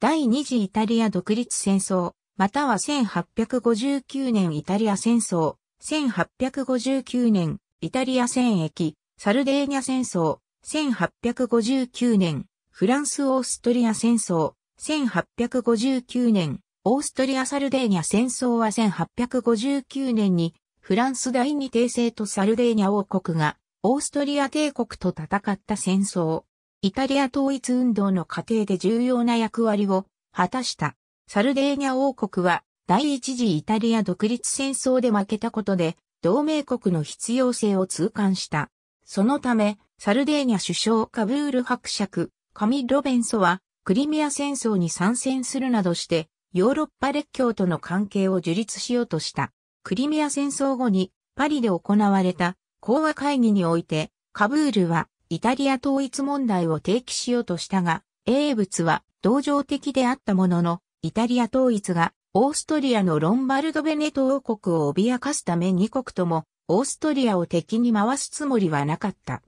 第二次イタリア独立戦争、または1859年イタリア戦争、1859年イタリア戦役、サルデーニャ戦争、1859年フランス・オーストリア戦争、1859年オーストリア・サルデーニャ戦争は1859年にフランス第二帝政とサルデーニャ王国がオーストリア帝国と戦った戦争。イタリア統一運動の過程で重要な役割を果たした。サルデーニャ王国は第一次イタリア独立戦争で負けたことで同盟国の必要性を痛感した。そのため、サルデーニャ首相カブール伯爵、カミ・ロベンソはクリミア戦争に参戦するなどしてヨーロッパ列強との関係を樹立しようとした。クリミア戦争後にパリで行われた講和会議においてカブールはイタリア統一問題を提起しようとしたが、英仏は同情的であったものの、イタリア統一がオーストリアのロンバルド・ベネト王国を脅かすため2国ともオーストリアを敵に回すつもりはなかった。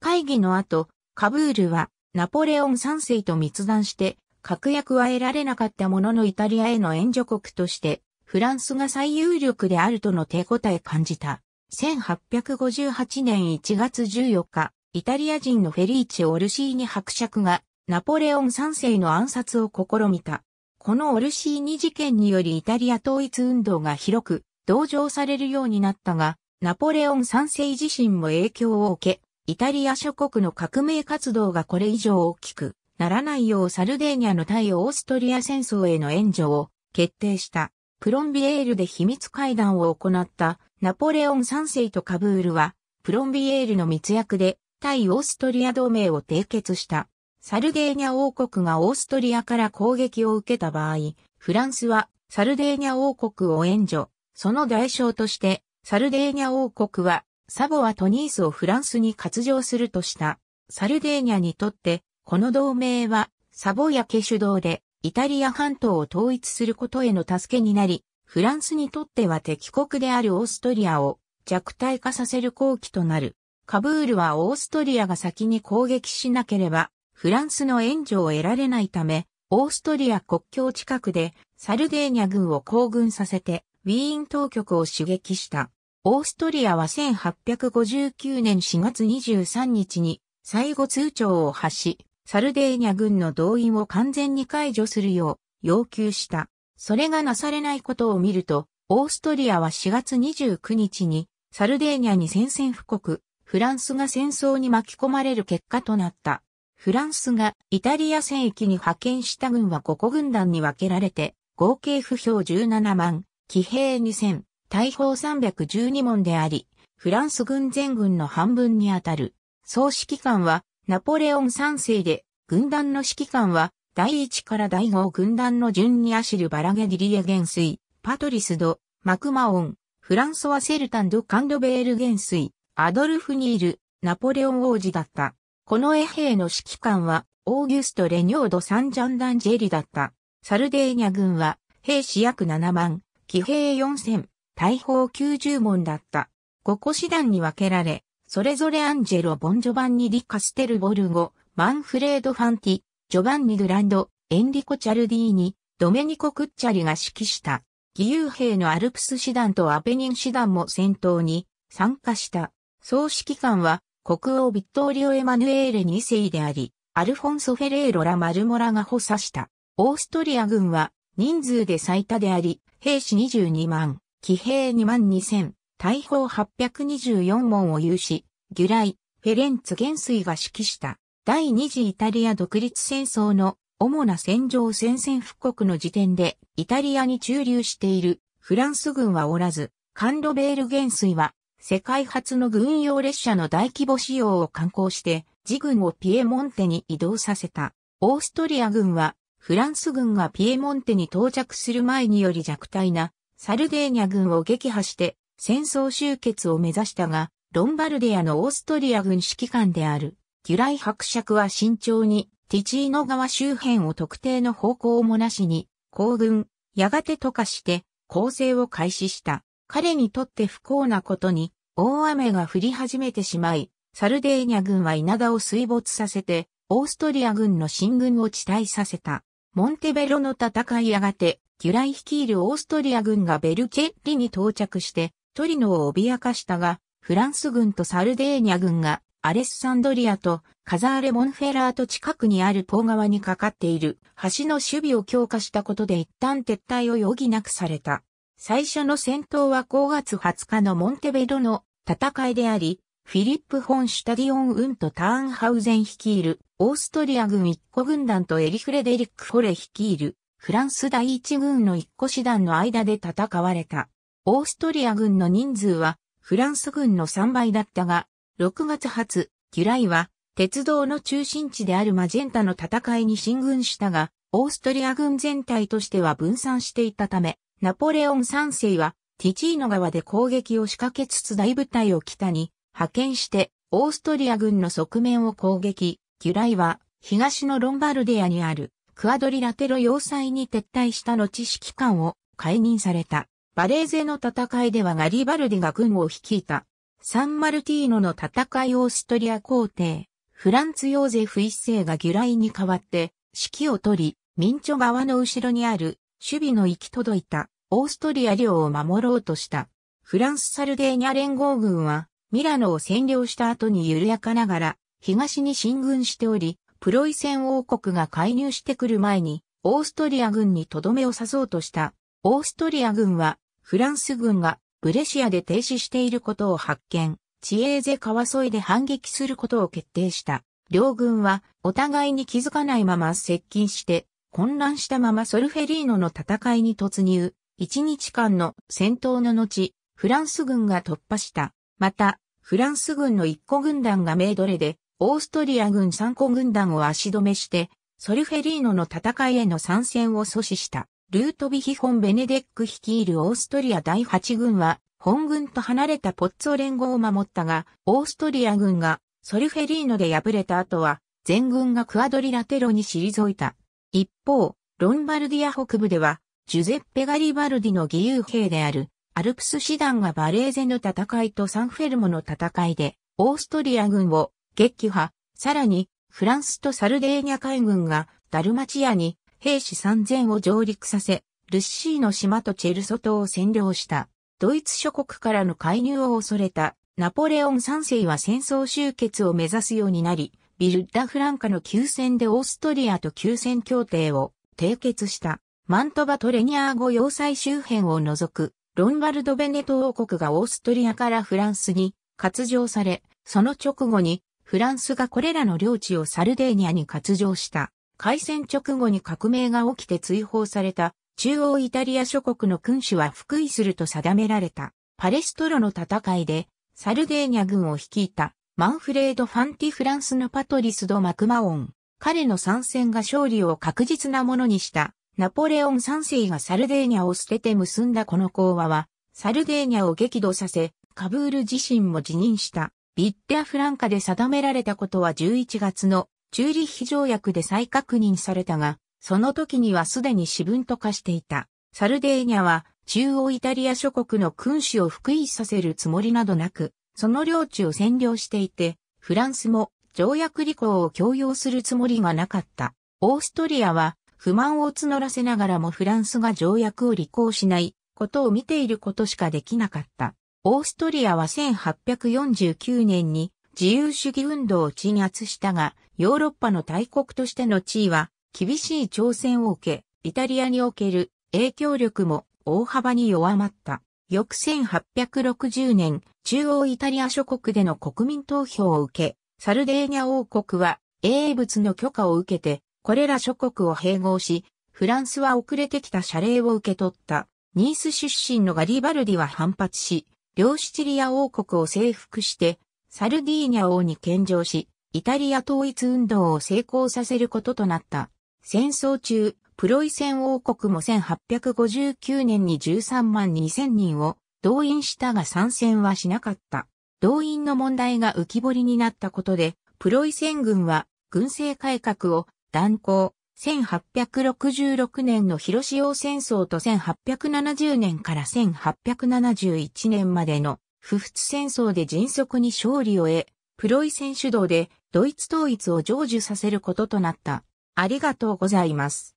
会議の後、カブールはナポレオン3世と密談して確約は得られなかったもののイタリアへの援助国としてフランスが最有力であるとの手応え感じた。1858年1月14日、イタリア人のフェリーチ・オルシーニ伯爵が、ナポレオン3世の暗殺を試みた。このオルシーニ事件によりイタリア統一運動が広く、同情されるようになったが、ナポレオン3世自身も影響を受け、イタリア諸国の革命活動がこれ以上大きくならないようサルデーニャの対オーストリア戦争への援助を決定した。プロンビエールで秘密会談を行ったナポレオン3世とカブールは、プロンビエールの密約で対オーストリア同盟を締結したサルデーニャ王国がオーストリアから攻撃を受けた場合、フランスはサルデーニャ王国を援助、その代償としてサルデーニャ王国はサボアとニースをフランスに割譲するとしたサルデーニャにとってこの同盟はサボや家主導でイタリア半島を統一することへの助けになり、フランスにとっては敵国であるオーストリアを弱体化させる好機となる。カブールはオーストリアが先に攻撃しなければ、フランスの援助を得られないため、オーストリア国境近くでサルデーニャ軍を行軍させて、ウィーン当局を刺激した。オーストリアは1859年4月23日に、最後通帳を発し、サルデーニャ軍の動員を完全に解除するよう要求した。それがなされないことを見ると、オーストリアは4月29日に、サルデーニャに宣戦布告、フランスが戦争に巻き込まれる結果となった。フランスがイタリア戦域に派遣した軍は5個軍団に分けられて、合計不評17万、騎兵2000、大砲312門であり、フランス軍全軍の半分にあたる。総指揮官はナポレオン3世で、軍団の指揮官は第1から第5軍団の順にアシル・バラゲディリエ元帥、パトリス・ド、マクマオン、フランソワ・セルタン・ド・カンドベール元帥、アドルフ・ニール、ナポレオン王子だった。この衛兵の指揮官は、オーギュスト・レニョード・サンジャンダンジェリだった。サルデーニャ軍は、兵士約7万、騎兵4000、大砲90門だった。5個師団に分けられ、それぞれアンジェロ・ボンジョバンニ・ディ・カステル・ボルゴ、マンフレード・ファンティ、ジョバンニ・グランド、エンリコ・チャルディーニ、ドメニコ・クッチャリが指揮した。義勇兵のアルプス師団とアペニン師団も戦闘に参加した。総指揮官は国王ビットーリオ・エマヌエーレ2世であり、アルフォンソ・フェレーロ・ラ・マルモラが補佐した。オーストリア軍は人数で最多であり、兵士22万、騎兵2万2000、大砲824門を有し、ギュライ、フェレンツ元帥が指揮した。第二次イタリア独立戦争の主な戦場戦線復刻の時点でイタリアに駐留しているフランス軍はおらず、カンロベール元帥は世界初の軍用列車の大規模使用を観光して、自軍をピエモンテに移動させた。オーストリア軍は、フランス軍がピエモンテに到着する前により弱体なサルデーニャ軍を撃破して戦争終結を目指したが、ロンバルディアのオーストリア軍指揮官である、ギュライ伯爵は慎重にティチーノ川周辺を特定の方向もなしに、行軍、やがて溶かして、攻勢を開始した。彼にとって不幸なことに、大雨が降り始めてしまい、サルデーニャ軍は稲田を水没させて、オーストリア軍の進軍を地帯させた。モンテベロの戦いやがて、ギュライ率いるオーストリア軍がベルチェッリに到着して、トリノを脅かしたが、フランス軍とサルデーニャ軍が、アレッサンドリアとカザーレ・モンフェラート近くにあるポーにかかっている橋の守備を強化したことで一旦撤退を余儀なくされた。最初の戦闘は5月20日のモンテベドの戦いであり、フィリップ・フォン・シュタディオン・ウンとターンハウゼン率いるオーストリア軍1個軍団とエリ・フレデリック・フォレ率いるフランス第1軍の1個師団の間で戦われた。オーストリア軍の人数はフランス軍の3倍だったが、6月初、ギュライは鉄道の中心地であるマジェンタの戦いに進軍したが、オーストリア軍全体としては分散していたため、ナポレオン3世は、ティチーノ川で攻撃を仕掛けつつ大部隊を北に派遣して、オーストリア軍の側面を攻撃、ギュライは、東のロンバルディアにある、クアドリラテロ要塞に撤退した後指揮官を解任された。バレーゼの戦いではガリバルディが軍を率いた。サンマルティーノの戦いオーストリア皇帝、フランツ・ヨーゼフ一世がギュライに代わって、指揮を取り、民著側の後ろにある守備の行き届いたオーストリア領を守ろうとした。フランスサルデーニャ連合軍は、ミラノを占領した後に緩やかながら、東に進軍しており、プロイセン王国が介入してくる前に、オーストリア軍にとどめを刺そうとした。オーストリア軍は、フランス軍がブレシアで停止していることを発見、チエーゼ川沿いで反撃することを決定した。両軍はお互いに気づかないまま接近して、混乱したままソルフェリーノの戦いに突入。1日間の戦闘の後、フランス軍が突破した。また、フランス軍の1個軍団がメイドレで、オーストリア軍3個軍団を足止めして、ソルフェリーノの戦いへの参戦を阻止した。ルートビヒホン・ベネデック率いるオーストリア第8軍は、本軍と離れたポッツォ連合を守ったが、オーストリア軍がソルフェリーノで敗れた後は、全軍がクアドリラテロに退いた。一方、ロンバルディア北部では、ジュゼッペ・ガリバルディの義勇兵である、アルプス師団がバレーゼの戦いとサンフェルモの戦いで、オーストリア軍を撃破、さらに、フランスとサルデーニャ海軍がダルマチアに兵士3000を上陸させ、ルッシーの島とチェルソ島を占領した。ドイツ諸国からの介入を恐れたナポレオン3世は戦争終結を目指すようになり、ビルダフランカの休戦でオーストリアと休戦協定を締結した。マントバトレニアー語要塞周辺を除く、ロンバルド・ベネト王国がオーストリアからフランスに割譲され、その直後にフランスがこれらの領地をサルデーニャに割譲した。開戦直後に革命が起きて追放された中央イタリア諸国の君主は福位すると定められた。パレストロの戦いでサルデーニャ軍を率いたマンフレード・ファンティ・フランスのパトリス・ド・マクマオン。彼の参戦が勝利を確実なものにしたナポレオン3世がサルデーニャを捨てて結んだこの講和は、サルデーニャを激怒させ、カブール自身も辞任した。ビッテアフランカで定められたことは11月のチューリッヒ条約で再確認されたが、その時にはすでに私文と化していた。サルデーニャは中央イタリア諸国の君主を福役させるつもりなどなく、その領地を占領していて、フランスも条約履行を強要するつもりがなかった。オーストリアは不満を募らせながらもフランスが条約を履行しないことを見ていることしかできなかった。オーストリアは1849年に自由主義運動を鎮圧したが、ヨーロッパの大国としての地位は厳しい挑戦を受け、イタリアにおける影響力も大幅に弱まった。翌1860年、中央イタリア諸国での国民投票を受け、サルデーニャ王国は英物の許可を受けてこれら諸国を併合し、フランスは遅れてきた謝礼を受け取った。ニース出身のガリバルディは反発し、両シチリア王国を征服して、サルディーニャ王に献上し、イタリア統一運動を成功させることとなった。戦争中、プロイセン王国も1859年に13万2000人を動員したが参戦はしなかった。動員の問題が浮き彫りになったことで、プロイセン軍は軍政改革を断交、1866年の広潮戦争と1870年から1871年までの不仏戦争で迅速に勝利を得、プロイセン主導でドイツ統一を成就させることとなった。ありがとうございます。